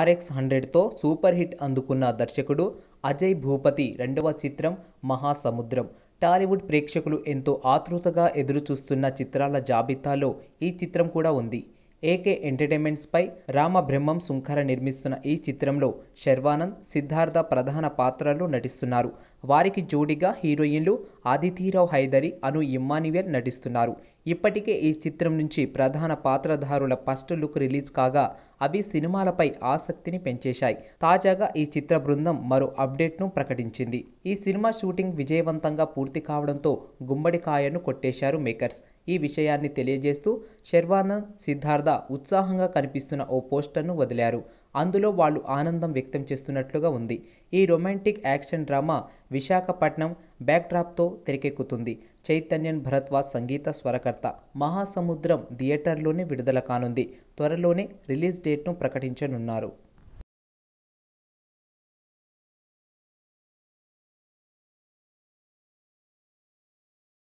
RX హండ్రెడ్తో super hit అందుకున్న దర్శకుడు అజయ్ భూపతి రెండవ చిత్రం మహాసముద్రం టాలీవుడ్ ప్రేక్షకులు ఎంతో ఆతృతగా ఎదురుచూస్తున్న చిత్రాల జాబితాలో ఈ చిత్రం కూడా ఉంది ఏకే ఎంటర్టైన్మెంట్స్పై రామబ్రహ్మం సుంకర నిర్మిస్తున్న ఈ చిత్రంలో శర్వానంద్ సిద్ధార్థ ప్రధాన పాత్రలు నటిస్తున్నారు వారికి జోడిగా హీరోయిన్లు ఆదితీరావు హైదరి అను ఇమ్మానివేర్ నటిస్తున్నారు ఇప్పటికే ఈ చిత్రం నుంచి ప్రధాన పాత్రధారుల ఫస్ట్ లుక్ రిలీజ్ కాగా అవి సినిమాలపై ఆసక్తిని పెంచేశాయి తాజాగా ఈ చిత్ర బృందం మరో అప్డేట్ను ప్రకటించింది ఈ సినిమా షూటింగ్ విజయవంతంగా పూర్తి కావడంతో గుమ్మడికాయను కొట్టేశారు మేకర్స్ ఈ విషయాన్ని తెలియజేస్తూ శర్వానంద్ సిద్ధార్థ ఉత్సాహంగా కనిపిస్తున్న ఓ పోస్టర్ను వదిలారు అందులో వాళ్ళు ఆనందం వ్యక్తం చేస్తున్నట్లుగా ఉంది ఈ romantic action drama Visakhapatnam back డ్రాప్తో తెరకెక్కుతుంది చైతన్యన్ భరద్వాజ్ సంగీత స్వరకర్త మహాసముద్రం థియేటర్లోనే విడుదల కానుంది త్వరలోనే రిలీజ్ డేట్ను ప్రకటించనున్నారు